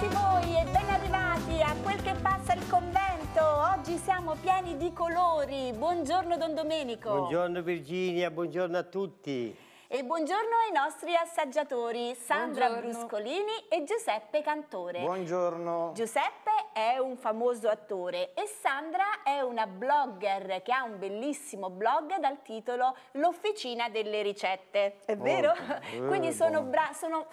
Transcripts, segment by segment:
tutti voi e ben arrivati a quel che passa il convento. Oggi siamo pieni di colori. Buongiorno Don Domenico. Buongiorno Virginia, buongiorno a tutti. E buongiorno ai nostri assaggiatori Sandra buongiorno. Bruscolini e Giuseppe Cantore. Buongiorno. Giuseppe è un famoso attore e Sandra è una blogger che ha un bellissimo blog dal titolo L'Officina delle Ricette. È oh, vero? Oh, Quindi sono, sono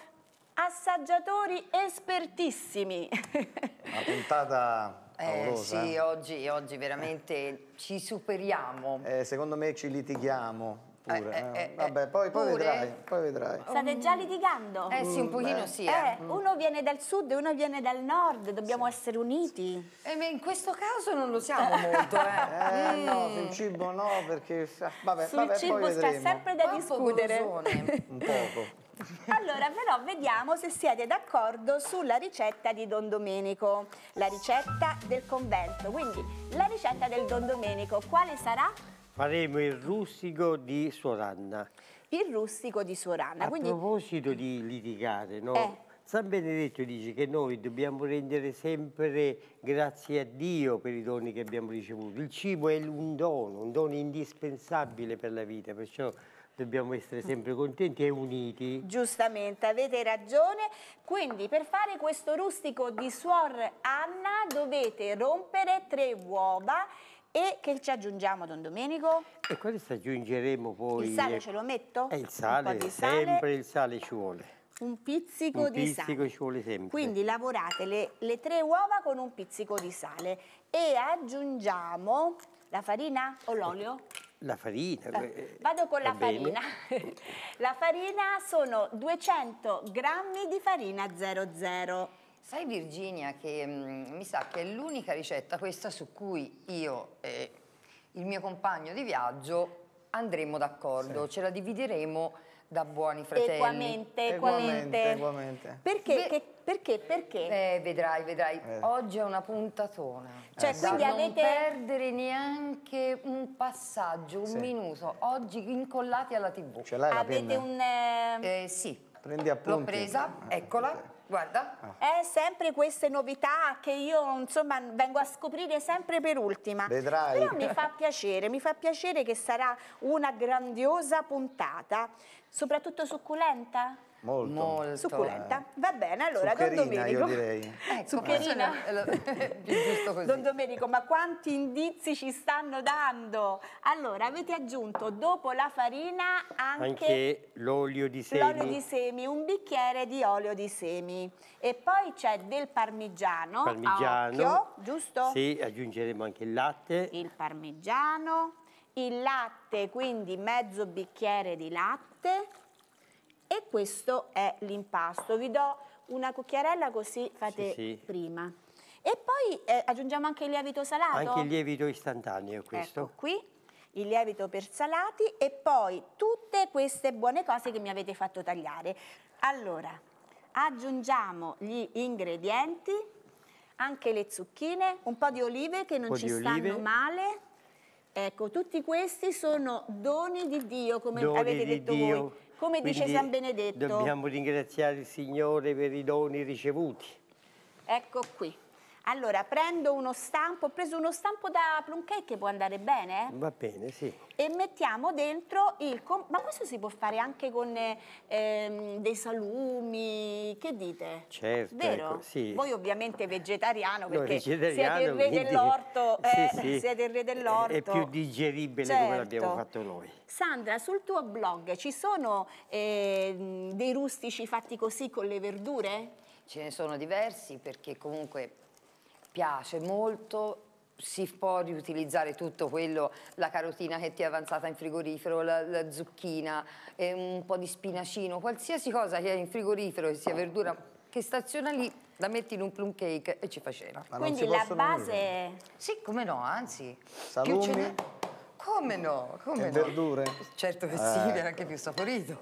assaggiatori espertissimi. Una puntata eh, sì, eh? oggi, oggi, veramente ci superiamo. Eh, secondo me ci litighiamo. Pure, eh, eh. eh Vabbè, poi, pure. poi, vedrai, poi vedrai. State già litigando? Eh sì, un pochino Beh. sì. uno viene dal sud e uno viene dal nord, dobbiamo sì. essere uniti. Eh, in questo caso non lo siamo molto, eh. Mm. no, sul cibo no, perché... Vabbè, Sul vabbè, cibo sta sempre da discutere. Un, un poco. Allora, però vediamo se siete d'accordo sulla ricetta di Don Domenico, la ricetta del convento. Quindi, la ricetta del Don Domenico, quale sarà? Faremo il rustico di Suoranna. Il rustico di Suoranna. A quindi... proposito di litigare, no? Eh. San Benedetto dice che noi dobbiamo rendere sempre grazie a Dio per i doni che abbiamo ricevuto. Il cibo è un dono, un dono indispensabile per la vita, perciò dobbiamo essere sempre contenti e uniti. Giustamente, avete ragione. Quindi per fare questo rustico di suor Anna dovete rompere tre uova e che ci aggiungiamo, Don Domenico? E questo aggiungeremo poi? Il sale ce lo metto? È eh, il sale, sale, sempre il sale ci vuole. Un pizzico un di sale. Un pizzico ci vuole sempre. Quindi lavorate le, le tre uova con un pizzico di sale e aggiungiamo la farina o l'olio? La farina. Eh, vado con la farina. la farina sono 200 grammi di farina 00. Sai Virginia che mh, mm, mi sa che è l'unica ricetta questa su cui io e il mio compagno di viaggio andremo d'accordo, sì. ce la divideremo da buoni fratelli. Equamente, equamente. equamente, equamente. Perché? Beh, che perché? Perché? Eh, vedrai, vedrai. Eh. Oggi è una puntatona. Cioè, eh, quindi da avete... non perdere neanche un passaggio, un sì. minuto. Oggi incollati alla tv. Ce l'hai Avete la un... Ehm, eh, sì. Prendi appunti. L'ho presa, ah, eccola. Guarda. Ah. È sempre queste novità che io insomma vengo a scoprire sempre per ultima. Vedrai. Però mi fa piacere, mi fa piacere che sarà una grandiosa puntata, soprattutto succulenta. Molto. Molto. Succulenta. Eh. Va bene, allora Zuccherina, Don Domenico. io direi. Ecco, Zuccherina. Giusto Don Domenico, ma quanti indizi ci stanno dando? Allora, avete aggiunto dopo la farina anche, anche l'olio di semi. L'olio di semi, un bicchiere di olio di semi. E poi c'è del parmigiano, parmigiano occhio, giusto? Sì, aggiungeremo anche il latte. Il parmigiano, il latte, quindi mezzo bicchiere di latte e questo è l'impasto. Vi do una cucchiarella così fate sì, sì. prima. E poi eh, aggiungiamo anche il lievito salato. Anche il lievito istantaneo questo. Ecco qui il lievito per salati e poi tutte queste buone cose che mi avete fatto tagliare. Allora, aggiungiamo gli ingredienti, anche le zucchine, un po' di olive che non ci stanno olive. male. Ecco, tutti questi sono doni di Dio, come doni avete detto Dio. voi come Quindi dice San Benedetto. Dobbiamo ringraziare il Signore per i doni ricevuti. Ecco qui. Allora, prendo uno stampo, ho preso uno stampo da plunket che può andare bene? Va bene, sì. E mettiamo dentro il... Ma questo si può fare anche con ehm, dei salumi, che dite? Certo. Vero? Ecco, sì. Voi ovviamente vegetariano perché no, vegetariano, siete il re dell'orto, eh, sì, sì. siete il re dell'orto. È più digeribile certo. come l'abbiamo certo. fatto noi. Sandra, sul tuo blog ci sono eh, dei rustici fatti così con le verdure? Ce ne sono diversi perché comunque piace molto si può riutilizzare tutto quello, la carotina che ti è avanzata in frigorifero, la, la zucchina, eh, un po' di spinacino, qualsiasi cosa che hai in frigorifero, che sia verdura, che staziona lì, la metti in un plum cake e ci fa cena. Quindi la base... Nulla. Sì, come no, anzi. Salumi. Come no? Come no? verdure? Certo che sì, ecco. Eh. viene anche più saporito.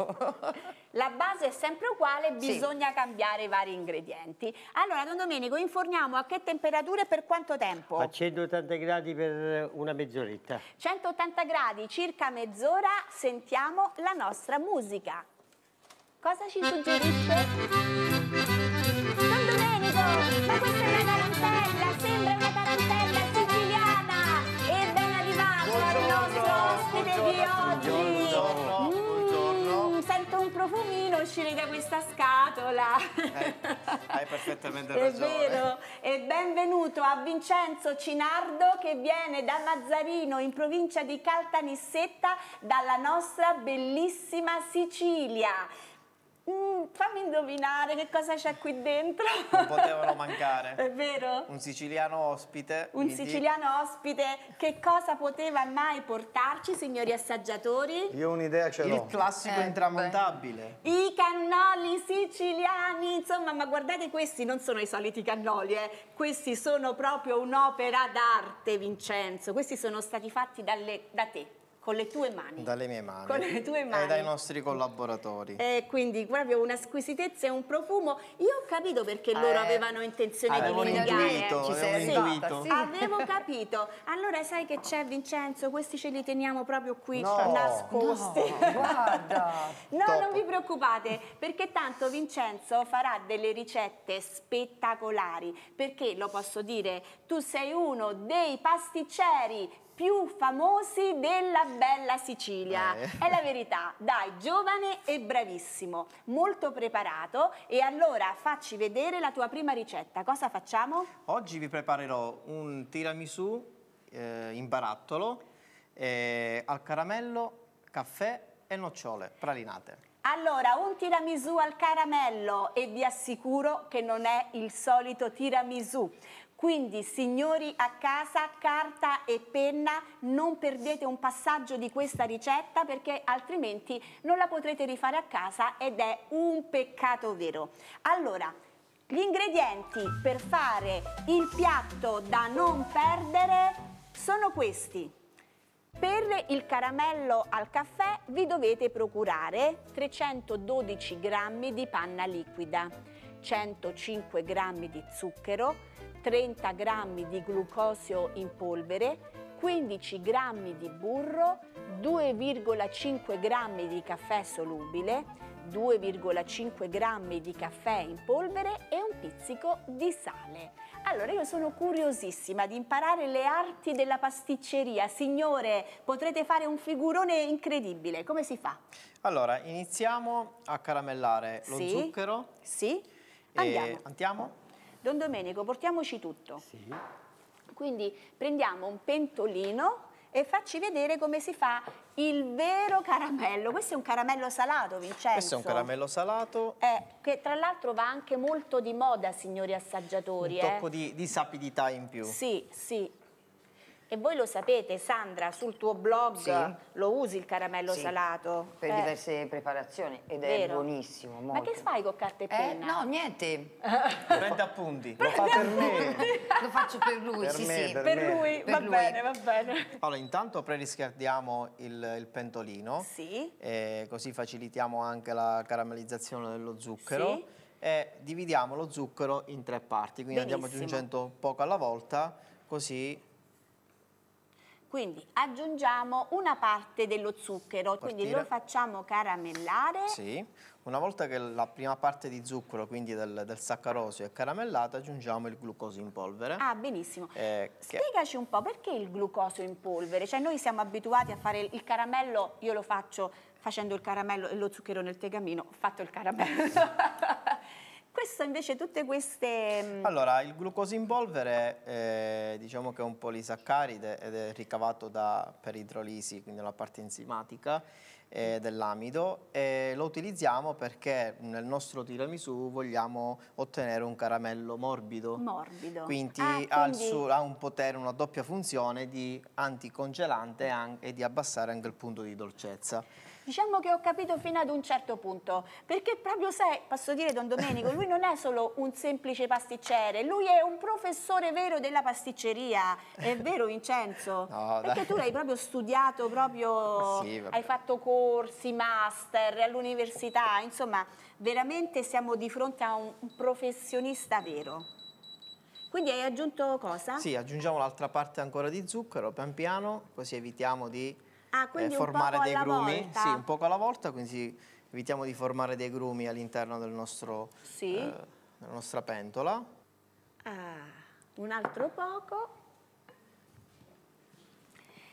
La base è sempre uguale, bisogna sì. cambiare i vari ingredienti. Allora, Don Domenico, inforniamo a che temperature e per quanto tempo? A 180 gradi per una mezz'oretta. 180 gradi, circa mezz'ora, sentiamo la nostra musica. Cosa ci suggerisce? Don Domenico, ma questa è una tarantella, sembra una tarantella. profumino uscire da questa scatola. Eh, hai perfettamente ragione. È vero. E benvenuto a Vincenzo Cinardo che viene da Mazzarino in provincia di Caltanissetta dalla nostra bellissima Sicilia. Mm, fammi indovinare che cosa c'è qui dentro. Non potevano mancare. È vero? Un siciliano ospite. Un siciliano ospite, che cosa poteva mai portarci, signori assaggiatori? Io un'idea ce l'ho. Il classico eh, intramontabile. Beh. I cannoli siciliani, insomma, ma guardate questi non sono i soliti cannoli, eh. questi sono proprio un'opera d'arte, Vincenzo. Questi sono stati fatti dalle, da te con le tue mani. Dalle mie mani. Con le tue eh, mani. E dai nostri collaboratori. E quindi proprio una squisitezza e un profumo. Io ho capito perché eh, loro avevano intenzione di litigare. Ci sei avevo intuito. Sì, avevo capito. Allora sai che c'è Vincenzo? Questi ce li teniamo proprio qui no, nascosti. No, guarda. no, non vi preoccupate perché tanto Vincenzo farà delle ricette spettacolari perché lo posso dire, tu sei uno dei pasticceri più famosi della bella Sicilia. Eh. È la verità, dai, giovane e bravissimo, molto preparato e allora facci vedere la tua prima ricetta. Cosa facciamo? Oggi vi preparerò un tiramisù eh, in barattolo eh, al caramello, caffè e nocciole pralinate. Allora, un tiramisù al caramello e vi assicuro che non è il solito tiramisù. Quindi signori a casa, carta e penna, non perdete un passaggio di questa ricetta perché altrimenti non la potrete rifare a casa ed è un peccato vero. Allora, gli ingredienti per fare il piatto da non perdere sono questi. Per il caramello al caffè vi dovete procurare 312 g di panna liquida, 105 g di zucchero, 30 g di glucosio in polvere, 15 g di burro, 2,5 g di caffè solubile, 2,5 g di caffè in polvere e un pizzico di sale. Allora io sono curiosissima di imparare le arti della pasticceria. Signore, potrete fare un figurone incredibile. Come si fa? Allora, iniziamo a caramellare lo sì. zucchero. Sì. Andiamo. Andiamo? Don Domenico, portiamoci tutto. Sì. Quindi prendiamo un pentolino e facci vedere come si fa il vero caramello. Questo è un caramello salato, Vincenzo. Questo è un caramello salato. Eh, che tra l'altro va anche molto di moda, signori assaggiatori. Un tocco eh. di, di sapidità in più. Sì, sì. E voi lo sapete, Sandra, sul tuo blog sì. lo usi il caramello sì. salato? Per eh. diverse preparazioni ed è buonissimo. Molto. Ma che fai con carta e eh, penna? Eh, no, niente. Prende appunti. Lo fa per me. lo faccio per lui, per sì, me, sì. Per, per lui, per va lui. bene, va bene. Allora, intanto preriscaldiamo il, il, pentolino. Sì. Eh, così facilitiamo anche la caramellizzazione dello zucchero. Sì. E dividiamo lo zucchero in tre parti, quindi Benissimo. andiamo aggiungendo poco alla volta, così quindi aggiungiamo una parte dello zucchero, Partire. quindi lo facciamo caramellare. Sì, una volta che la prima parte di zucchero, quindi del, del saccarosio, è caramellata, aggiungiamo il glucosio in polvere. Ah, benissimo. Eh, Spiegaci che... un po' perché il glucosio in polvere? Cioè noi siamo abituati a fare il caramello, io lo faccio facendo il caramello e lo zucchero nel tegamino, ho fatto il caramello. Questo invece tutte queste... Mm, allora, il glucosinvolvere eh, diciamo che è un polisaccaride ed è ricavato da, per idrolisi, quindi la parte enzimatica eh, mm. dell'amido e lo utilizziamo perché nel nostro tiramisù vogliamo ottenere un caramello morbido. Morbido. Quindi, ah, quindi... suo, ha, un potere, una doppia funzione di anticongelante e di abbassare anche il punto di dolcezza diciamo che ho capito fino ad un certo punto, perché proprio sai, posso dire Don Domenico, lui non è solo un semplice pasticcere, lui è un professore vero della pasticceria, è vero Vincenzo? No, perché dai. tu l'hai proprio studiato, proprio sì, hai fatto corsi, master all'università, insomma veramente siamo di fronte a un professionista vero. Quindi hai aggiunto cosa? Sì, aggiungiamo l'altra parte ancora di zucchero, pian piano, così evitiamo di ah, eh, formare dei grumi, volta. sì, un poco alla volta, quindi evitiamo di formare dei grumi all'interno del sì. eh, della nostra pentola. Ah, un altro poco.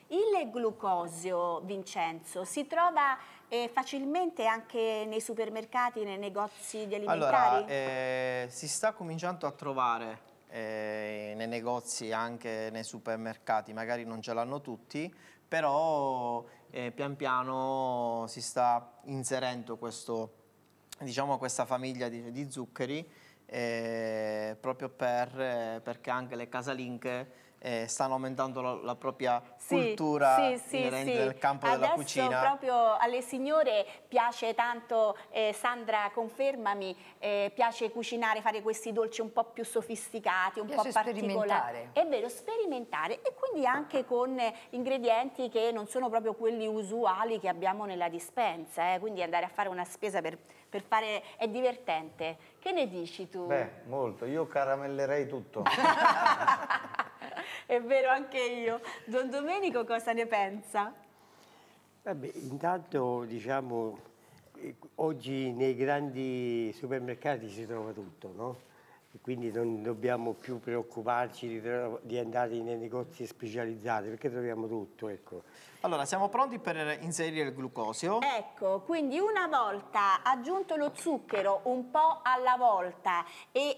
Il glucosio, Vincenzo, si trova eh, facilmente anche nei supermercati, nei negozi di alimentari? Allora, eh, si sta cominciando a trovare eh, nei negozi, anche nei supermercati, magari non ce l'hanno tutti, però eh, pian piano si sta inserendo questo, diciamo, questa famiglia di, di zuccheri eh, proprio per, eh, perché anche le casalinghe eh, stanno aumentando la, la propria sì, cultura sì, sì, inerente al campo Adesso della cucina. proprio alle signore piace tanto, eh, Sandra confermami, eh, piace cucinare, fare questi dolci un po' più sofisticati, un piace po' particolari. È vero, sperimentare e quindi anche con ingredienti che non sono proprio quelli usuali che abbiamo nella dispensa, eh. quindi andare a fare una spesa per, per fare è divertente. Che ne dici tu? Beh, molto, io caramellerei tutto. È vero anche io. Don Domenico cosa ne pensa? Vabbè, intanto diciamo eh, oggi nei grandi supermercati si trova tutto, no? e quindi non dobbiamo più preoccuparci di, di, andare nei negozi specializzati perché troviamo tutto. Ecco. Allora, siamo pronti per inserire il glucosio. Ecco, quindi una volta aggiunto lo zucchero un po' alla volta e eh,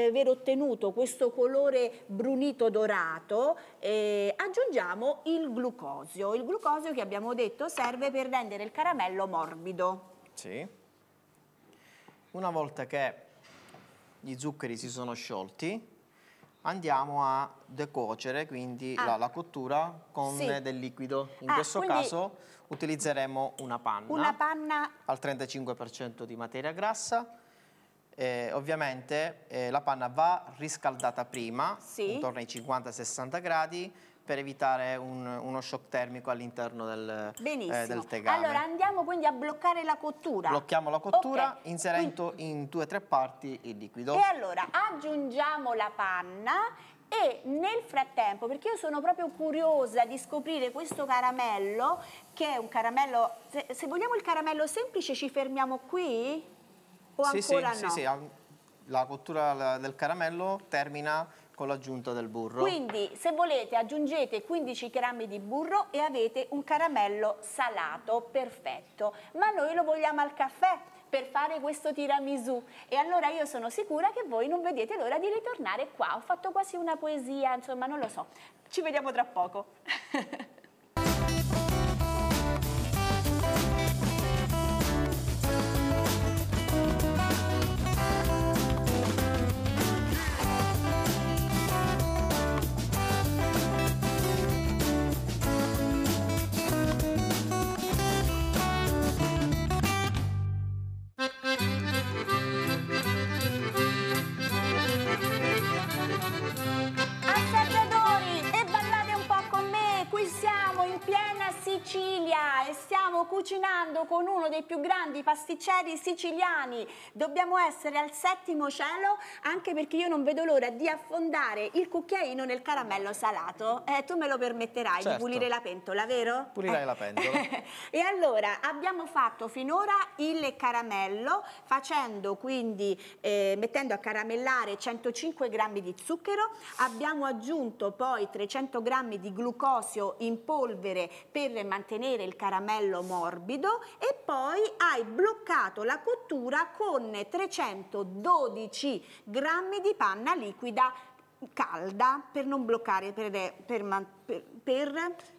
aver ottenuto questo colore brunito dorato, eh, aggiungiamo il glucosio. Il glucosio che abbiamo detto serve per rendere il caramello morbido. Sì. Una volta che gli zuccheri si sono sciolti, andiamo a decuocere quindi ah. la, la, cottura con sì. del liquido. In ah, questo quindi... caso utilizzeremo una panna, una panna... al 35% di materia grassa. Eh, ovviamente eh, la panna va riscaldata prima, sì. intorno ai 50-60 gradi, per evitare un, uno shock termico all'interno del, eh, del, tegame. Allora andiamo quindi a bloccare la cottura. Blocchiamo la cottura okay. inserendo in due o tre parti il liquido. E allora aggiungiamo la panna e nel frattempo, perché io sono proprio curiosa di scoprire questo caramello, che è un caramello, se, se vogliamo il caramello semplice ci fermiamo qui? O sì, ancora sì, no? Sì, sì, la cottura del caramello termina con l'aggiunta del burro. Quindi se volete aggiungete 15 grammi di burro e avete un caramello salato perfetto, ma noi lo vogliamo al caffè per fare questo tiramisù e allora io sono sicura che voi non vedete l'ora di ritornare qua, ho fatto quasi una poesia, insomma non lo so, ci vediamo tra poco. parlando con uno dei più grandi pasticceri siciliani. Dobbiamo essere al settimo cielo anche perché io non vedo l'ora di affondare il cucchiaino nel caramello salato. Eh, tu me lo permetterai certo. di pulire la pentola, vero? Pulirai eh. la pentola. e allora abbiamo fatto finora il caramello facendo quindi eh, mettendo a caramellare 105 grammi di zucchero, abbiamo aggiunto poi 300 grammi di glucosio in polvere per mantenere il caramello morbido e poi hai bloccato la cottura con 312 grammi di panna liquida calda per non bloccare, per, per, per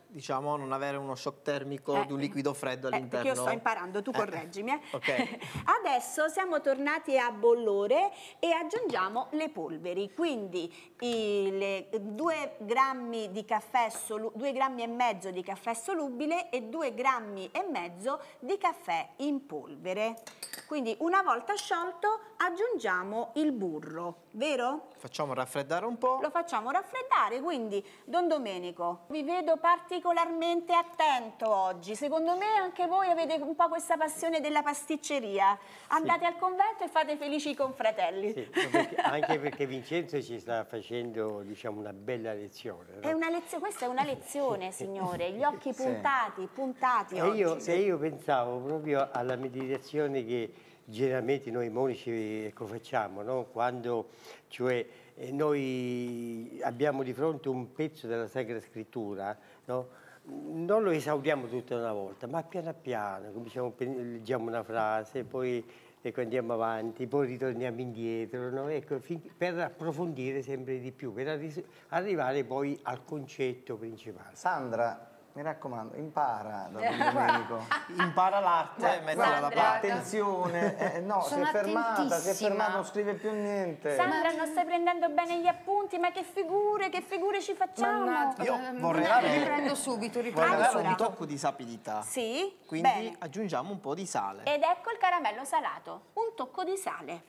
diciamo, non avere uno shock termico eh, di un liquido freddo eh, all'interno. Io sto imparando, tu eh, correggimi. Eh. Okay. Adesso siamo tornati a bollore e aggiungiamo le polveri, quindi i, 2 grammi di caffè, due grammi e mezzo di caffè solubile e due grammi e mezzo di caffè in polvere. Quindi una volta sciolto aggiungiamo il burro, vero? Facciamo raffreddare un po'. Lo facciamo raffreddare, quindi Don Domenico, vi vedo parti particolarmente attento oggi. Secondo me anche voi avete un po' questa passione della pasticceria. Andate sì. al convento e fate felici i confratelli. Sì, anche perché Vincenzo ci sta facendo diciamo, una bella lezione. No? È una lezione, questa è una lezione, signore. Gli occhi puntati, sì. puntati e Io, e io pensavo proprio alla meditazione che generalmente noi monaci ecco, facciamo, no? quando cioè, eh, noi abbiamo di fronte un pezzo della Sacra Scrittura, no? non lo esaudiamo tutto una volta, ma piano piano, cominciamo, leggiamo una frase, poi ecco, andiamo avanti, poi ritorniamo indietro, no? ecco, per approfondire sempre di più, per arri arrivare poi al concetto principale. Sandra, mi raccomando, impara da Domenico. impara l'arte, mettila da parte. Attenzione, eh, eh no, Sono si è fermata, si è fermata, non scrive più niente. Sandra, non stai prendendo bene gli appunti, ma che figure, che figure ci facciamo? Mannaggia, Io ehm, vorrei dare... riprendo subito, riprendo allora. subito. un tocco di sapidità. Sì, Quindi bene. aggiungiamo un po' di sale. Ed ecco il caramello salato, un tocco di sale.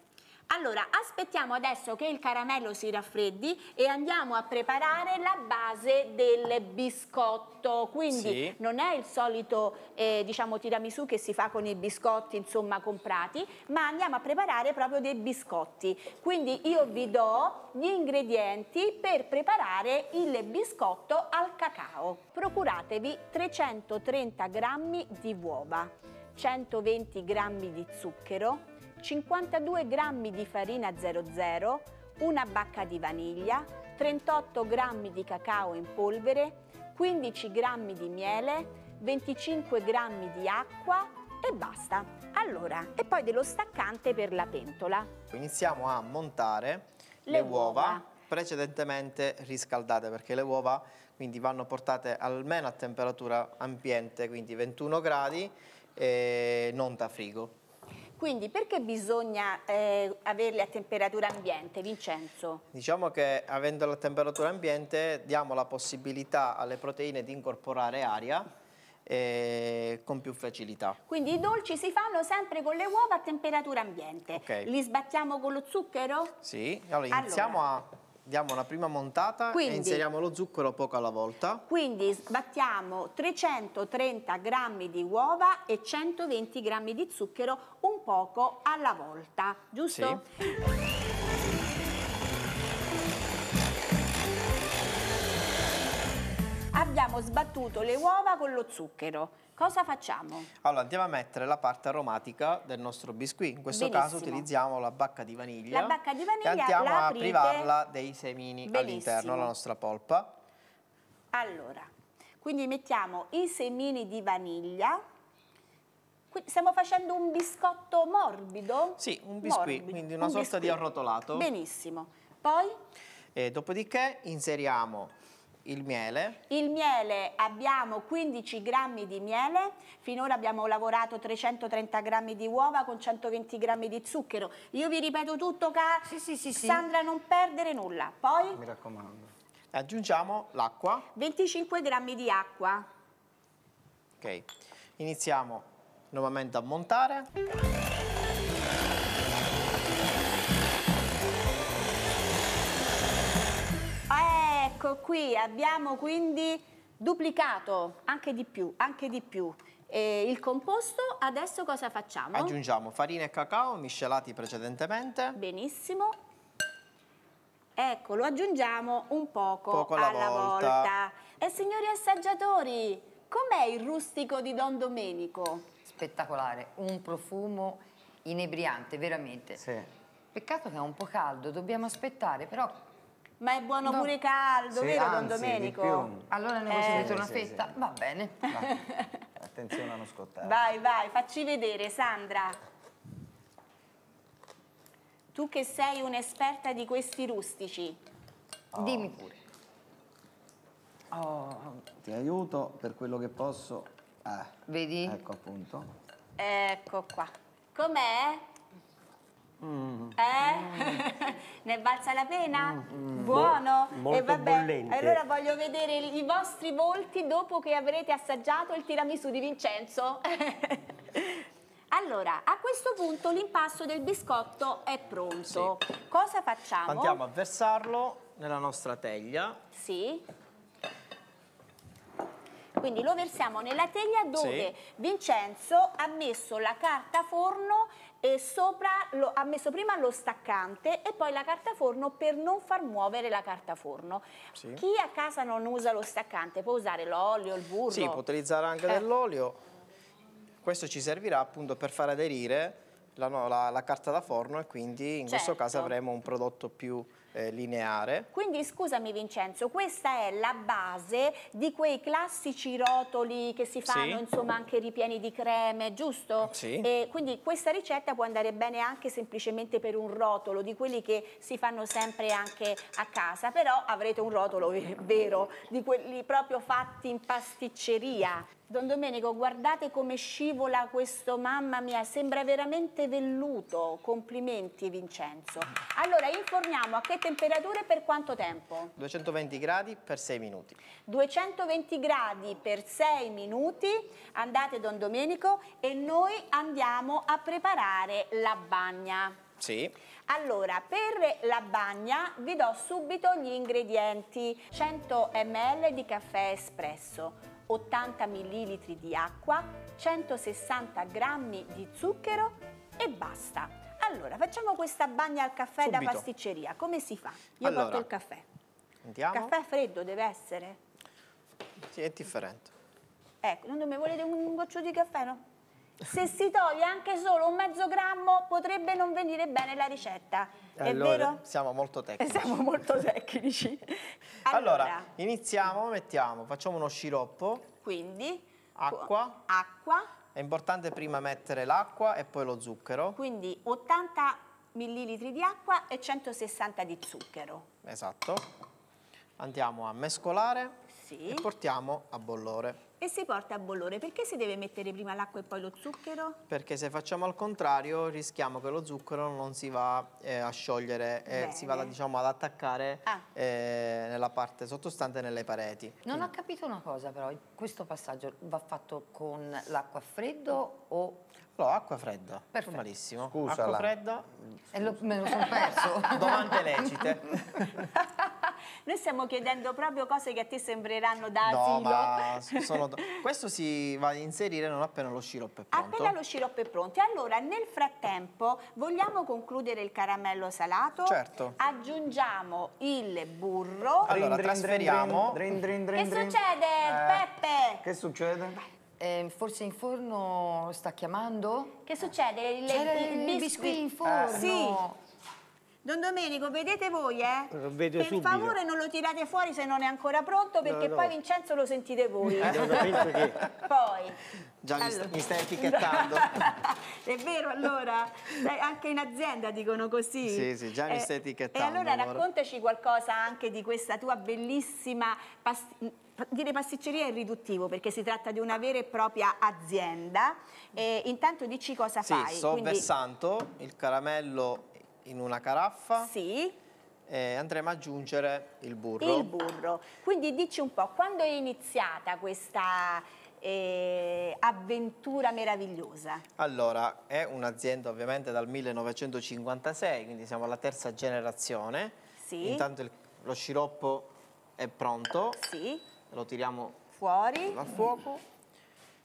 Allora, aspettiamo adesso che il caramello si raffreddi e andiamo a preparare la base del biscotto. Quindi sì. non è il solito, eh, diciamo, tiramisù che si fa con i biscotti, insomma, comprati, ma andiamo a preparare proprio dei biscotti. Quindi io vi do gli ingredienti per preparare il biscotto al cacao. Procuratevi 330 g di uova, 120 g di zucchero, 52 g di farina 00, una bacca di vaniglia, 38 g di cacao in polvere, 15 g di miele, 25 g di acqua e basta. Allora, e poi dello staccante per la pentola. Iniziamo a montare le, le uova. uova precedentemente riscaldate perché le uova quindi vanno portate almeno a temperatura ambiente quindi 21 gradi e non da frigo quindi perché bisogna eh, averli a temperatura ambiente, Vincenzo? Diciamo che avendolo a temperatura ambiente diamo la possibilità alle proteine di incorporare aria eh, con più facilità. Quindi i dolci si fanno sempre con le uova a temperatura ambiente. Okay. Li sbattiamo con lo zucchero? Sì, allora iniziamo allora. a diamo una prima montata quindi, e inseriamo lo zucchero poco alla volta. Quindi sbattiamo 330 g di uova e 120 g di zucchero un poco alla volta, giusto? Sì. abbiamo sbattuto le uova con lo zucchero. Cosa facciamo? Allora andiamo a mettere la parte aromatica del nostro biscuit. In questo Benissimo. caso utilizziamo la bacca di vaniglia. La bacca di vaniglia. E andiamo a privarla dei semini all'interno, la nostra polpa. Allora, quindi mettiamo i semini di vaniglia. stiamo facendo un biscotto morbido? Sì, un biscuit, morbido. quindi una un sorta biscuit. di arrotolato. Benissimo. Poi? E dopodiché inseriamo il miele. Il miele, abbiamo 15 grammi di miele, finora abbiamo lavorato 330 grammi di uova con 120 grammi di zucchero. Io vi ripeto tutto, ca... sì, sì, sì, Sandra, non perdere nulla. Poi... Mi raccomando. Aggiungiamo l'acqua. 25 grammi di acqua. Ok, iniziamo nuovamente a montare. Ecco qui, abbiamo quindi duplicato, anche di più, anche di più. E il composto adesso cosa facciamo? Aggiungiamo farina e cacao miscelati precedentemente. Benissimo. Ecco, lo aggiungiamo un poco, poco alla, alla volta. volta. E signori assaggiatori, com'è il rustico di Don Domenico? Spettacolare, un profumo inebriante, veramente. Sì. Peccato che è un po' caldo, dobbiamo aspettare, però ma è buono no. pure caldo, sì, vero anzi, Don Domenico? Allora ne ho eh, una fetta, sì, va bene. Va. Attenzione a non scottare. Vai, vai, facci vedere Sandra. Tu che sei un'esperta di questi rustici. Oh. Dimmi pure. Oh. Ti aiuto per quello che posso. Ah, Vedi? Ecco appunto. Ecco qua. Com'è? Mm. Eh? Mm. ne valsa la pena? Mm. mm. Buono? Molto e vabbè, bollente. allora voglio vedere i vostri volti dopo che avrete assaggiato il tiramisù di Vincenzo. Allora, a questo punto l'impasto del biscotto è pronto. Sì. Cosa facciamo? Andiamo a versarlo nella nostra teglia. Sì. Quindi lo versiamo nella teglia dove sì. Vincenzo ha messo la carta forno e sopra lo, ha messo prima lo staccante e poi la carta forno per non far muovere la carta forno. Sì. Chi a casa non usa lo staccante può usare l'olio, il burro? Sì, può utilizzare anche eh. dell'olio. Questo ci servirà appunto per far aderire la, la, la carta da forno e quindi in certo. questo caso certo. avremo un prodotto più eh, lineare. Quindi scusami Vincenzo, questa è la base di quei classici rotoli che si fanno sì. insomma anche ripieni di creme, giusto? Sì. E quindi questa ricetta può andare bene anche semplicemente per un rotolo, di quelli che si fanno sempre anche a casa, però avrete un rotolo vero, di quelli proprio fatti in pasticceria. Don Domenico, guardate come scivola questo, mamma mia, sembra veramente velluto. Complimenti Vincenzo. Allora, inforniamo a che temperature e per quanto tempo? 220 gradi per 6 minuti. 220 gradi per 6 minuti, andate Don Domenico e noi andiamo a preparare la bagna. Sì. Allora, per la bagna vi do subito gli ingredienti. 100 ml di caffè espresso, 80 ml di acqua, 160 g di zucchero e basta. Allora, facciamo questa bagna al caffè Subito. da pasticceria. Come si fa? Io allora, porto il caffè. Andiamo. Il caffè freddo deve essere? Sì, è differente. Ecco, non mi volete un goccio di caffè, no? Se si toglie anche solo un mezzo grammo potrebbe non venire bene la ricetta allora, Siamo molto eh, tecnici. Siamo molto tecnici. allora, allora, iniziamo, mettiamo, facciamo uno sciroppo. Quindi? Acqua. Acqua. È importante prima mettere l'acqua e poi lo zucchero. Quindi 80 ml di acqua e 160 di zucchero. Esatto. Andiamo a mescolare sì. e portiamo a bollore e si porta a bollore. Perché si deve mettere prima l'acqua e poi lo zucchero? Perché se facciamo al contrario rischiamo che lo zucchero non si va eh, a sciogliere e eh, si vada diciamo, ad attaccare ah. eh, nella parte sottostante nelle pareti. Non Quindi. ho capito una cosa però, questo passaggio va fatto con l'acqua a freddo o... No, acqua fredda, Perfetto. normalissimo. Scusala. Acqua fredda. Scusa. E lo, me lo sono perso. Domande lecite. Noi stiamo chiedendo proprio cose che a te sembreranno da no, asilo. Sono... Questo si va ad inserire non appena lo sciroppo è pronto. Appena lo sciroppo è pronto. Allora, nel frattempo, vogliamo concludere il caramello salato? Certo. Aggiungiamo il burro. Allora, drin, trasferiamo. Drin, drin, che succede, eh, Peppe? Che succede? Eh, forse in forno sta chiamando? Che succede? il, il, il biscuit in forno? Eh, sì. Don Domenico, vedete voi, eh? Lo vedo per subito. favore non lo tirate fuori se non è ancora pronto, perché no, no. poi Vincenzo lo sentite voi. Eh, che... Poi. Già allora. mi, stai etichettando. è vero, allora? Eh, anche in azienda dicono così. Sì, sì, già eh, mi stai etichettando. E allora, allora raccontaci qualcosa anche di questa tua bellissima pasticceria dire pasticceria è riduttivo perché si tratta di una vera e propria azienda. E intanto dici cosa sì, fai. Sì, so Quindi... Versanto, il caramello in una caraffa. Sì. Eh, andremo ad aggiungere il burro. Il burro. Quindi dici un po', quando è iniziata questa eh, avventura meravigliosa? Allora, è un'azienda ovviamente dal 1956, quindi siamo alla terza generazione. Sì. Intanto il, lo sciroppo è pronto. Sì. Lo tiriamo fuori dal fuoco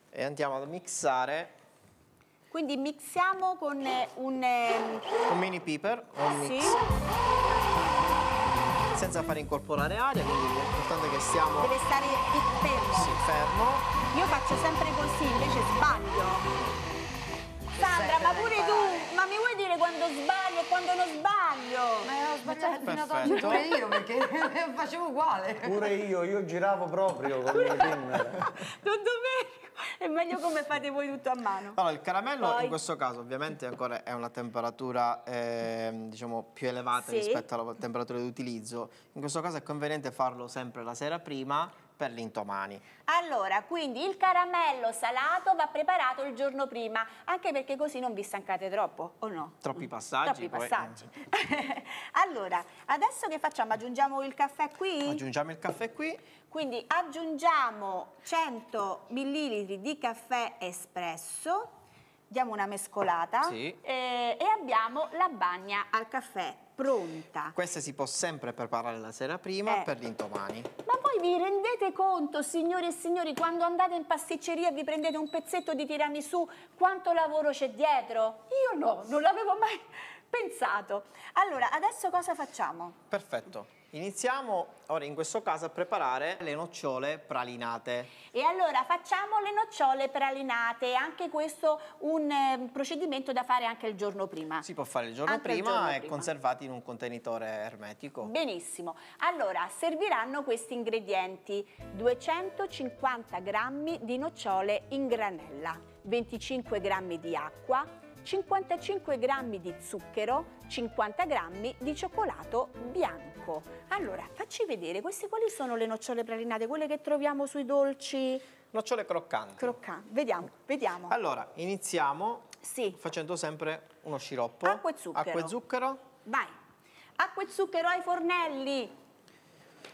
e andiamo ad mixare quindi mixiamo con eh, un... Con ehm, mini peeper, un mix. Sì. Senza far incorporare aria, quindi l'importante è che siamo... Deve stare fermo. Sì, fermo. Io faccio sempre così, invece sbaglio. Sandra, ma pure tu, ma mi vuoi dire quando sbaglio e quando non sbaglio? Ma ho sbagliato fino ad oggi pure io perché facevo uguale. Pure io, io giravo proprio con le pinne. Don è meglio come fate voi tutto a mano. Allora, il caramello Poi... in questo caso ovviamente ancora è una temperatura eh, diciamo più elevata sì. rispetto alla temperatura di utilizzo. In questo caso è conveniente farlo sempre la sera prima per l'intomani. Allora, quindi il caramello salato va preparato il giorno prima, anche perché così non vi stancate troppo, o no? Troppi passaggi. Troppi poi... passaggi. Eh. allora, adesso che facciamo? Aggiungiamo il caffè qui? Aggiungiamo il caffè qui. Quindi aggiungiamo 100 ml di caffè espresso diamo una mescolata sì. e, eh, e abbiamo la bagna al caffè pronta. Questa si può sempre preparare la sera prima eh. per l'intomani. Ma voi vi rendete conto, signore e signori, quando andate in pasticceria e vi prendete un pezzetto di tiramisù, quanto lavoro c'è dietro? Io no, non l'avevo mai pensato. Allora, adesso cosa facciamo? Perfetto. Iniziamo ora in questo caso a preparare le nocciole pralinate. E allora facciamo le nocciole pralinate, anche questo un eh, procedimento da fare anche il giorno prima. Si può fare il giorno anche prima e prima. conservati in un contenitore ermetico. Benissimo, allora serviranno questi ingredienti, 250 g di nocciole in granella, 25 g di acqua, 55 grammi di zucchero, 50 grammi di cioccolato bianco. Allora, facci vedere, queste quali sono le nocciole pralinate, quelle che troviamo sui dolci? Nocciole croccanti. Croccanti, vediamo, vediamo. Allora, iniziamo sì. facendo sempre uno sciroppo. Acqua e zucchero. Acqua e zucchero. Vai. Acqua e zucchero ai fornelli.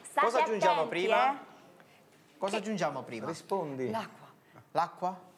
State Cosa aggiungiamo attenti, prima? Eh? Cosa che... aggiungiamo prima? Rispondi. L'acqua. L'acqua?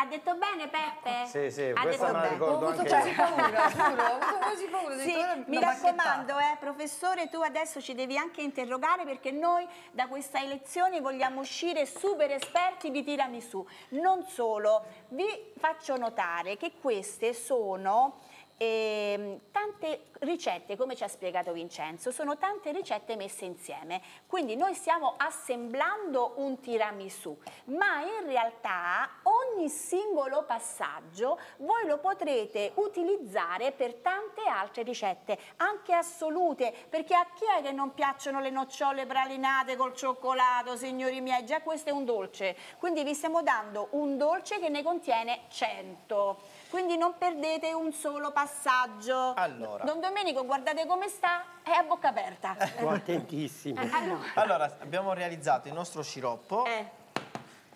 Ha detto bene Peppe? Sì, sì, ha questa me la ricordo ho avuto anche paura, giuro, ho avuto quasi paura. Sì, mi raccomando, eh, professore, tu adesso ci devi anche interrogare perché noi da questa elezione vogliamo uscire super esperti di tiramisù. Non solo, vi faccio notare che queste sono eh, tante ricette, come ci ha spiegato Vincenzo, sono tante ricette messe insieme, quindi noi stiamo assemblando un tiramisù, ma in realtà ogni singolo passaggio voi lo potrete utilizzare per tante altre ricette, anche assolute, perché a chi è che non piacciono le nocciole pralinate col cioccolato, signori miei, già questo è un dolce, quindi vi stiamo dando un dolce che ne contiene 100, quindi non perdete un solo passaggio passaggio. Allora. Don Domenico, guardate come sta, è a bocca aperta. Eh, Contentissimo. Eh, allora. allora. abbiamo realizzato il nostro sciroppo. Eh.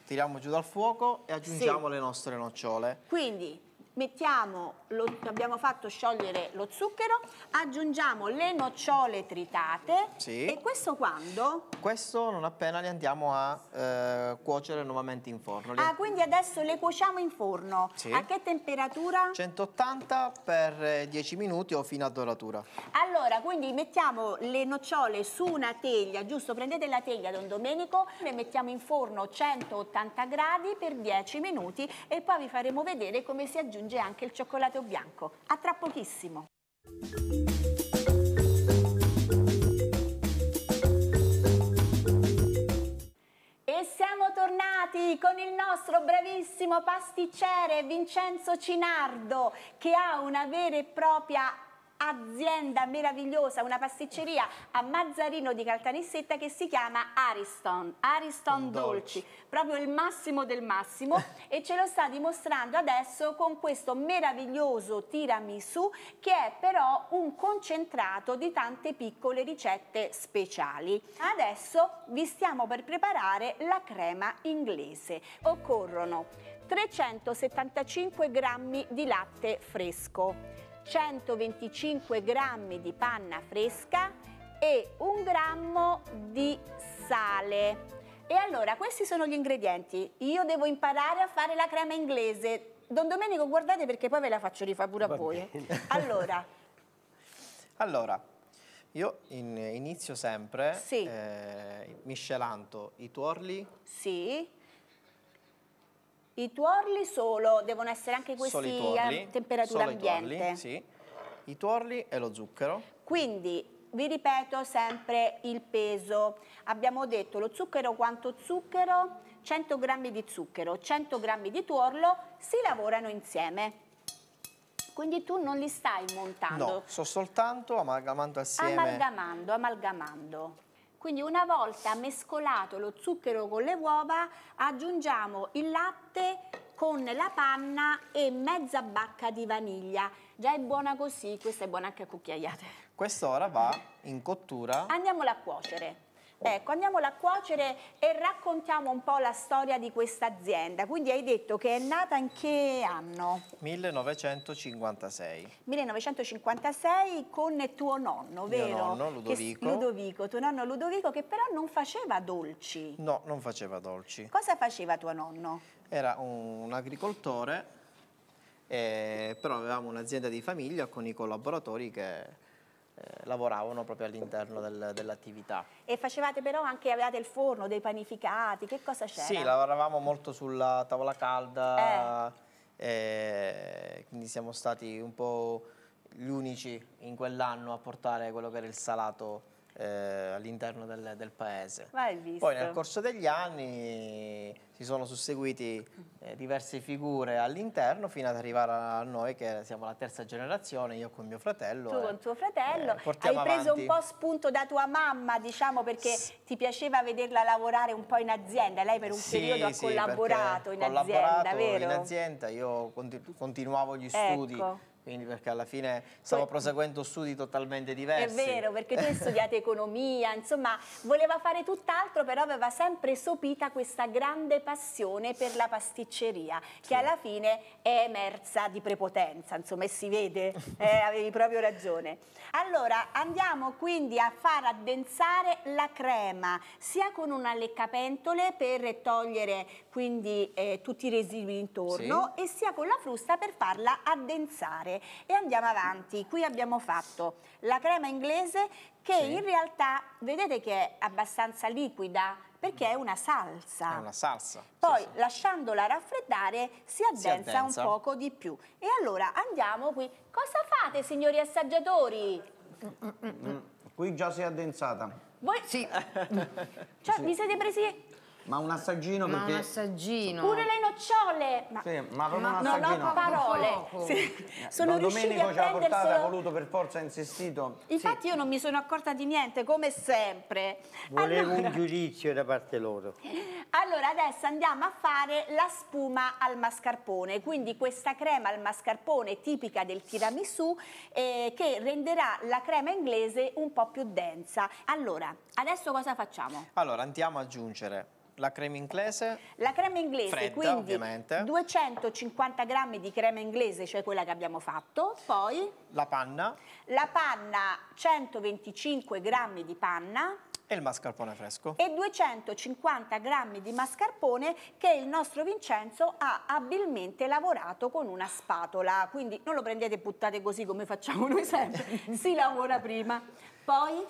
Tiriamo giù dal fuoco e aggiungiamo sì. le nostre nocciole. Quindi Mettiamo, lo, abbiamo fatto sciogliere lo zucchero, aggiungiamo le nocciole tritate sì. e questo quando? Questo non appena li andiamo a eh, cuocere nuovamente in forno. Ah, quindi adesso le cuociamo in forno. Sì. A che temperatura? 180 per 10 eh, minuti o fino a doratura. Allora, quindi mettiamo le nocciole su una teglia, giusto? Prendete la teglia, Don Domenico, le mettiamo in forno 180 gradi per 10 minuti e poi vi faremo vedere come si aggiunge aggiunge anche il cioccolato bianco. A tra pochissimo! E siamo tornati con il nostro bravissimo pasticcere Vincenzo Cinardo che ha una vera e propria azienda meravigliosa, una pasticceria a Mazzarino di Caltanissetta che si chiama Ariston, Ariston Dolci. Dolci, proprio il massimo del massimo e ce lo sta dimostrando adesso con questo meraviglioso tiramisù che è però un concentrato di tante piccole ricette speciali. Adesso vi stiamo per preparare la crema inglese. Occorrono 375 g di latte fresco, 125 g di panna fresca e un grammo di sale. E allora, questi sono gli ingredienti. Io devo imparare a fare la crema inglese. Don Domenico, guardate perché poi ve la faccio rifare pure Va a voi. Allora. allora. io in, inizio sempre sì. eh, miscelando i tuorli. Sì i tuorli solo, devono essere anche questi tuorli, a temperatura ambiente? I tuorli, sì, i tuorli e lo zucchero. Quindi vi ripeto sempre il peso. Abbiamo detto lo zucchero quanto zucchero? 100 g di zucchero, 100 g di tuorlo si lavorano insieme. Quindi tu non li stai montando. No, sto soltanto amalgamando assieme. Amalgamando, amalgamando. Quindi una volta mescolato lo zucchero con le uova aggiungiamo il latte con la panna e mezza bacca di vaniglia. Già è buona così, questa è buona anche a cucchiaiate. Quest'ora va in cottura. Andiamola a cuocere. Ecco, andiamola a cuocere e raccontiamo un po' la storia di questa azienda. Quindi hai detto che è nata in che anno? 1956. 1956 con tuo nonno, vero? Mio nonno Ludovico. Che, Ludovico, tuo nonno Ludovico che però non faceva dolci. No, non faceva dolci. Cosa faceva tuo nonno? Era un agricoltore, eh, però avevamo un'azienda di famiglia con i collaboratori che eh, lavoravano proprio all'interno del, dell'attività. E facevate però anche, avevate il forno, dei panificati, che cosa c'era? Sì, lavoravamo molto sulla tavola calda, eh. eh quindi siamo stati un po' gli unici in quell'anno a portare quello che era il salato eh, all'interno del, del, paese. Poi nel corso degli anni si sono susseguiti eh, diverse figure all'interno fino ad arrivare a noi che siamo la terza generazione, io con mio fratello. Tu eh, con tuo fratello, eh, hai preso avanti. un po' spunto da tua mamma diciamo perché S ti piaceva vederla lavorare un po' in azienda, lei per un sì, periodo ha sì, collaborato in collaborato azienda, vero? in azienda, io continuavo gli ecco. studi quindi perché alla fine stavo proseguendo studi totalmente diversi. È vero, perché tu hai studiato economia, insomma, voleva fare tutt'altro, però aveva sempre sopita questa grande passione per la pasticceria, che sì. alla fine è emersa di prepotenza, insomma, e si vede, eh, avevi proprio ragione. Allora, andiamo quindi a far addensare la crema, sia con una leccapentole per togliere quindi eh, tutti i residui intorno, sì. e sia con la frusta per farla addensare fare e andiamo avanti. Qui abbiamo fatto la crema inglese che sì. in realtà vedete che è abbastanza liquida perché è una salsa. È una salsa. Poi sì, sì. lasciandola raffreddare si addensa, si addensa un poco di più. E allora andiamo qui. Cosa fate signori assaggiatori? Mm, mm, mm, mm. qui già si è addensata. Voi? Sì. cioè vi siete presi ma un assaggino ma perché... un assaggino. Pure le nocciole! Ma... Sì, ma proprio ma... un assaggino. Non ho parole. Sì. Eh, sono riusciti Domenico a prenderselo... Domenico ci ha portato, ha voluto per forza, ha insistito. Infatti sì. io non mi sono accorta di niente, come sempre. Volevo allora... un giudizio da parte loro. Allora, adesso andiamo a fare la spuma al mascarpone. Quindi questa crema al mascarpone tipica del tiramisù eh, che renderà la crema inglese un po' più densa. Allora, adesso cosa facciamo? Allora, andiamo ad aggiungere la crema inglese? La crema inglese, Fredda, quindi ovviamente. 250 grammi di crema inglese, cioè quella che abbiamo fatto, poi... La panna? La panna, 125 grammi di panna. E il mascarpone fresco? E 250 grammi di mascarpone che il nostro Vincenzo ha abilmente lavorato con una spatola, quindi non lo prendete e buttate così come facciamo noi sempre, si lavora prima. Poi...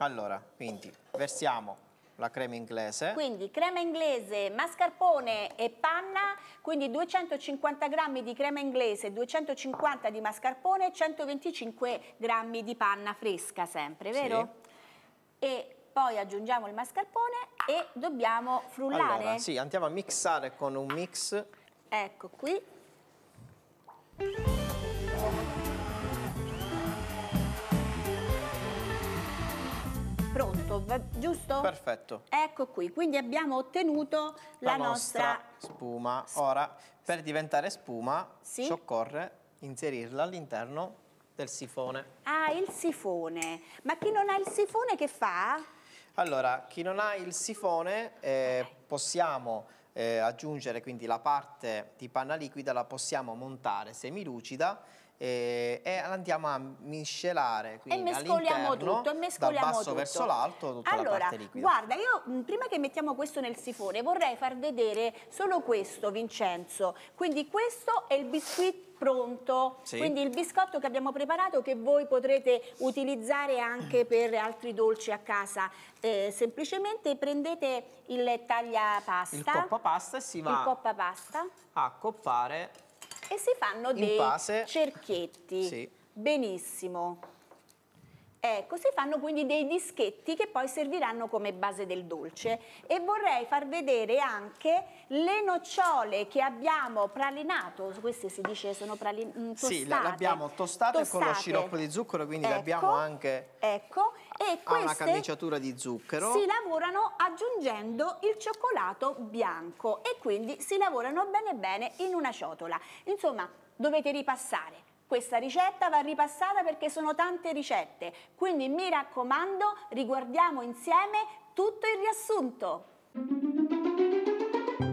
Allora, quindi versiamo la crema inglese. Quindi crema inglese, mascarpone e panna, quindi 250 grammi di crema inglese, 250 di mascarpone e 125 grammi di panna fresca sempre, vero? Sì. E poi aggiungiamo il mascarpone e dobbiamo frullare. Allora, sì, andiamo a mixare con un mix. Ecco qui. minuto, giusto? Perfetto. Ecco qui, quindi abbiamo ottenuto la, la nostra... spuma. Ora, per diventare spuma sì? ci occorre inserirla all'interno del sifone. Ah, il sifone. Ma chi non ha il sifone che fa? Allora, chi non ha il sifone eh, possiamo eh, aggiungere quindi la parte di panna liquida, la possiamo montare semilucida e, e andiamo a miscelare quindi, e mescoliamo tutto e mescoliamo dal basso tutto. verso l'alto tutta allora, la parte liquida guarda io mm, prima che mettiamo questo nel sifone vorrei far vedere solo questo Vincenzo quindi questo è il biscuit pronto, sì. quindi il biscotto che abbiamo preparato che voi potrete utilizzare anche per altri dolci a casa, eh, semplicemente prendete il taglia pasta il coppa pasta e si va a coppare e si fanno dei base, cerchietti. Sì. Benissimo. Ecco, si fanno quindi dei dischetti che poi serviranno come base del dolce e vorrei far vedere anche le nocciole che abbiamo pralinato, queste si dice sono pralinate, mm, Sì, le abbiamo tostate, tostate, con lo sciroppo di zucchero, quindi ecco, le abbiamo ecco, anche... Ecco, e ha una canneggiatura di zucchero. Si lavorano aggiungendo il cioccolato bianco e quindi si lavorano bene bene in una ciotola. Insomma, dovete ripassare questa ricetta va ripassata perché sono tante ricette, quindi mi raccomando, riguardiamo insieme tutto il riassunto.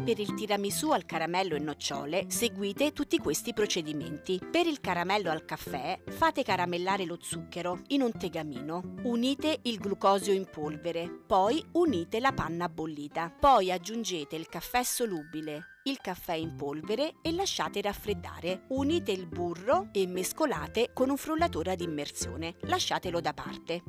Per il tiramisù al caramello e nocciole seguite tutti questi procedimenti. Per il caramello al caffè fate caramellare lo zucchero in un tegamino, unite il glucosio in polvere, poi unite la panna bollita, poi aggiungete il caffè solubile, il caffè in polvere e lasciate raffreddare. Unite il burro e mescolate con un frullatore ad immersione. Lasciatelo da parte.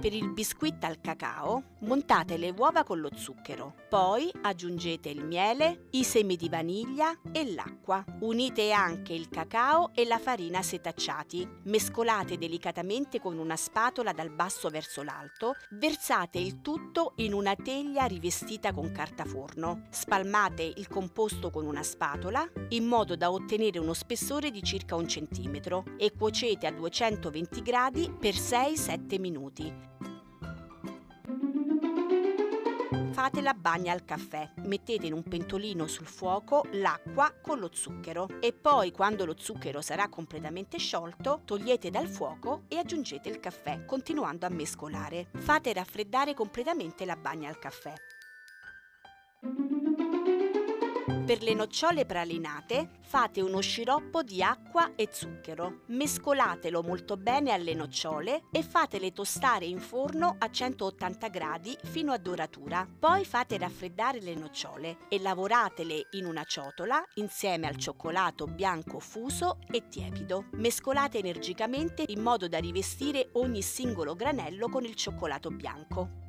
Per il biscuit al cacao montate le uova con lo zucchero, poi aggiungete il miele, i semi di vaniglia e l'acqua. Unite anche il cacao e la farina setacciati. Mescolate delicatamente con una spatola dal basso verso l'alto, versate il tutto in una teglia rivestita con carta forno. Spalmate il composto con una spatola in modo da ottenere uno spessore di circa un centimetro e cuocete a 220 gradi per 6-7 minuti Fate la bagna al caffè. Mettete in un pentolino sul fuoco l'acqua con lo zucchero e poi quando lo zucchero sarà completamente sciolto togliete dal fuoco e aggiungete il caffè continuando a mescolare. Fate raffreddare completamente la bagna al caffè. Per le nocciole pralinate fate uno sciroppo di acqua e zucchero, mescolatelo molto bene alle nocciole e fatele tostare in forno a 180 gradi fino a doratura. Poi fate raffreddare le nocciole e lavoratele in una ciotola insieme al cioccolato bianco fuso e tiepido. Mescolate energicamente in modo da rivestire ogni singolo granello con il cioccolato bianco.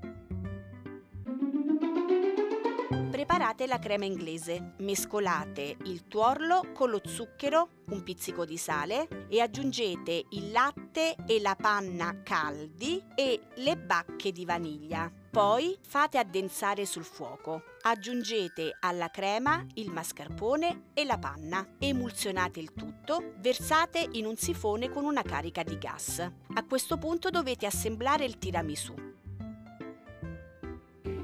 Preparate la crema inglese. Mescolate il tuorlo con lo zucchero, un pizzico di sale e aggiungete il latte e la panna caldi e le bacche di vaniglia. Poi fate addensare sul fuoco. Aggiungete alla crema il mascarpone e la panna. Emulsionate il tutto, versate in un sifone con una carica di gas. A questo punto dovete assemblare il tiramisù.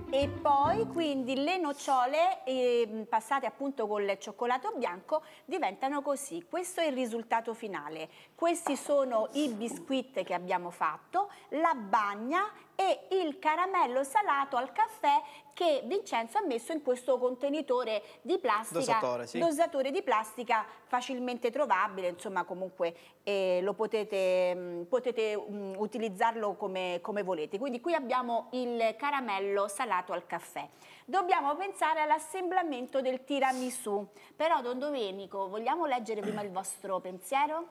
E poi quindi le nocciole eh, passate appunto col cioccolato bianco diventano così. Questo è il risultato finale. Questi sono i biscuit che abbiamo fatto, la bagna e il caramello salato al caffè che Vincenzo ha messo in questo contenitore di plastica, dosatore, sì. dosatore di plastica facilmente trovabile, insomma comunque eh, lo potete, mh, mm, potete mh, mm, utilizzarlo come, come volete. Quindi qui abbiamo il caramello salato al caffè. Dobbiamo pensare all'assemblamento del tiramisù, però Don Domenico vogliamo leggere prima il vostro pensiero?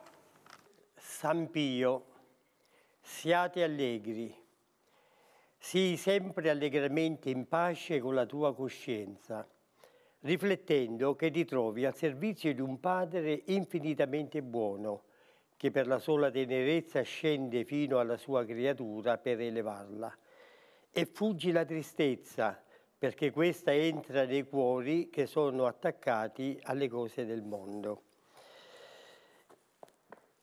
San Pio, siate allegri Sii sempre allegramente in pace con la tua coscienza, riflettendo che ti trovi al servizio di un Padre infinitamente buono, che per la sola tenerezza scende fino alla sua creatura per elevarla. E fuggi la tristezza, perché questa entra nei cuori che sono attaccati alle cose del mondo.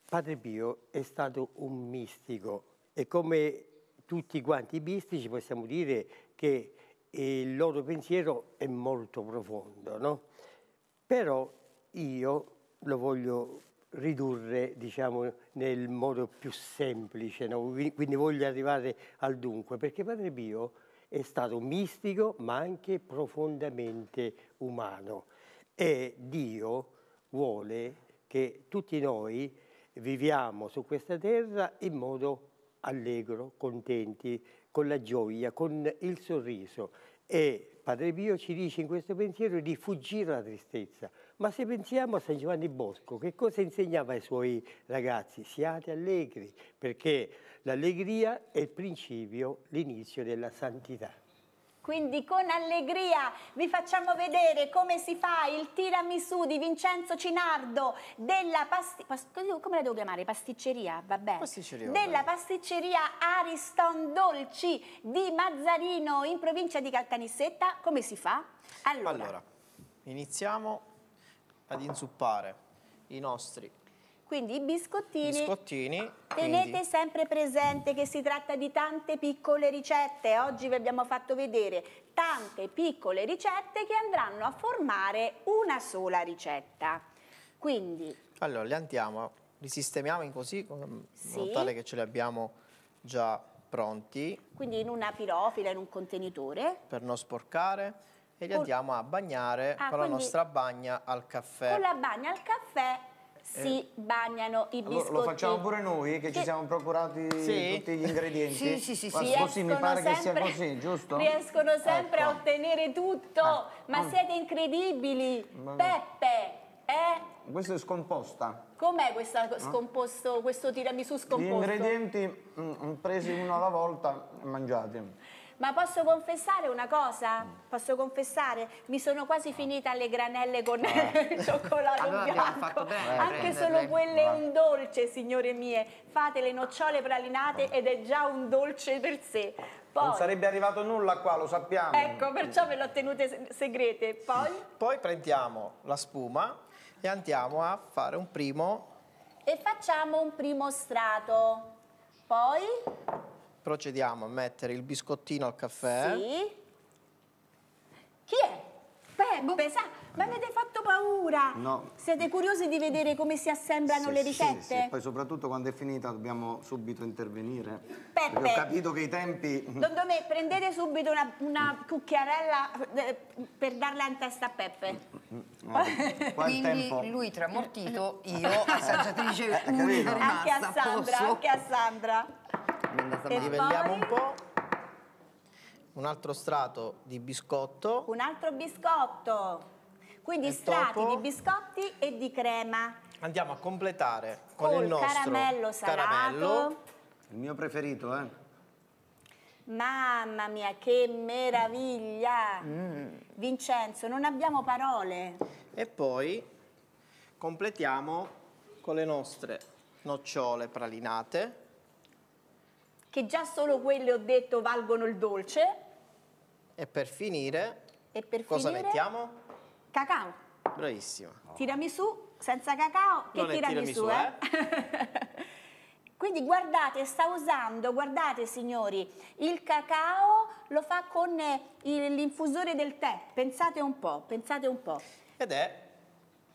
Padre Pio è stato un mistico e come tutti quanti i bistici possiamo dire che il loro pensiero è molto profondo, no? però io lo voglio ridurre diciamo, nel modo più semplice, no? quindi voglio arrivare al dunque, perché Padre Pio è stato mistico ma anche profondamente umano e Dio vuole che tutti noi viviamo su questa terra in modo allegro, contenti, con la gioia, con il sorriso. E Padre Pio ci dice in questo pensiero di fuggire la tristezza. Ma se pensiamo a San Giovanni Bosco, che cosa insegnava ai suoi ragazzi? Siate allegri, perché l'allegria è il principio, l'inizio della santità. Quindi con allegria vi facciamo vedere come si fa il tiramisù di Vincenzo Cinardo della, pasticceria, come la devo chiamare? pasticceria? pasticceria, della pasticceria, Ariston Dolci di Mazzarino in provincia di Caltanissetta. Come si fa? Allora, allora iniziamo ad inzuppare i nostri quindi i biscottini, biscottini tenete quindi. sempre presente che si tratta di tante piccole ricette. Oggi vi abbiamo fatto vedere tante piccole ricette che andranno a formare una sola ricetta. Quindi... Allora, le andiamo, li sistemiamo in così, in sì. modo tale che ce li abbiamo già pronti. Quindi in una pirofila, in un contenitore. Per non sporcare. E li andiamo a bagnare ah, con la nostra bagna al caffè. Con la bagna al caffè eh, si bagnano i biscotti. Allora, lo facciamo pure noi che, che... ci siamo procurati sì. tutti gli ingredienti. Sì, sì, sì, sì. Così mi pare sempre, che sia così, giusto? Riescono sempre ecco. a ottenere tutto, ah. ma mm. siete incredibili. Ma... Peppe, eh? Questa è scomposta. Com'è ah. questo tiramisù scomposto? Gli ingredienti mh, mm, mm, presi uno alla volta mangiati. Ma posso confessare una cosa? Posso confessare? Mi sono quasi finita le granelle con eh. cioccolato allora bianco. Bene, Anche prendere. solo quelle è un dolce, signore mie. Fate le nocciole pralinate ed è già un dolce per sé. Poi, non sarebbe arrivato nulla qua, lo sappiamo. Ecco, perciò ve l'ho tenute segrete. Poi? Poi prendiamo la spuma e andiamo a fare un primo... E facciamo un primo strato. Poi? procediamo a mettere il biscottino al caffè. Sì. Chi è? Peppe, boh, sa, mi avete fatto paura. No. Siete curiosi di vedere come si assemblano sì, le ricette? Sì, sì. Poi soprattutto quando è finita dobbiamo subito intervenire. Peppe. ho capito che i tempi... Secondo me prendete subito una, una cucchiarella eh, per darla in testa a Peppe. No, Quindi tempo? lui tramortito, io assaggiatrice eh, eh, unica rimasta. Anche a Sandra, posso? anche a Sandra. Livelliamo poi... un po'. Un altro strato di biscotto. Un altro biscotto. Quindi il strati topo. di biscotti e di crema. Andiamo a completare con Col il nostro caramello salato. Caramello. Il mio preferito, eh? Mamma mia, che meraviglia! Mm. Vincenzo, non abbiamo parole. E poi completiamo con le nostre nocciole pralinate che già solo quelle ho detto valgono il dolce. E per finire, e per cosa finire, mettiamo? Cacao. Bravissima. su, senza cacao, che non tiramisù, tiramisù eh? eh? Quindi guardate, sta usando, guardate signori, il cacao lo fa con eh, l'infusore del tè. Pensate un po', pensate un po'. Ed è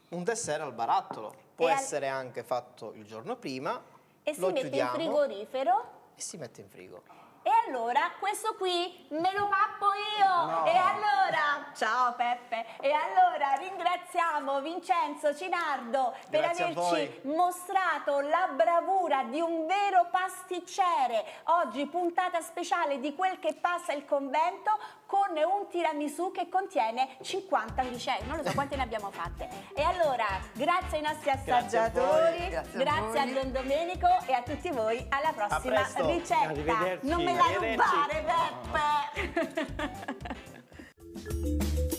un dessert al barattolo. Può al... essere anche fatto il giorno prima. E si mette chiudiamo. in frigorifero e si mette in frigo. E allora questo qui me lo pappo io! No. E allora, ciao Peppe, e allora ringraziamo Vincenzo Cinardo per averci mostrato la bravura di un vero pasticcere. Oggi puntata speciale di quel che passa il convento con un tiramisù che contiene 50 ricette, non lo so quante ne abbiamo fatte. E allora, grazie ai nostri assaggiatori, grazie a, grazie a, a Don Domenico e a tutti voi, alla prossima ricetta. Non me la rubare, Beppe!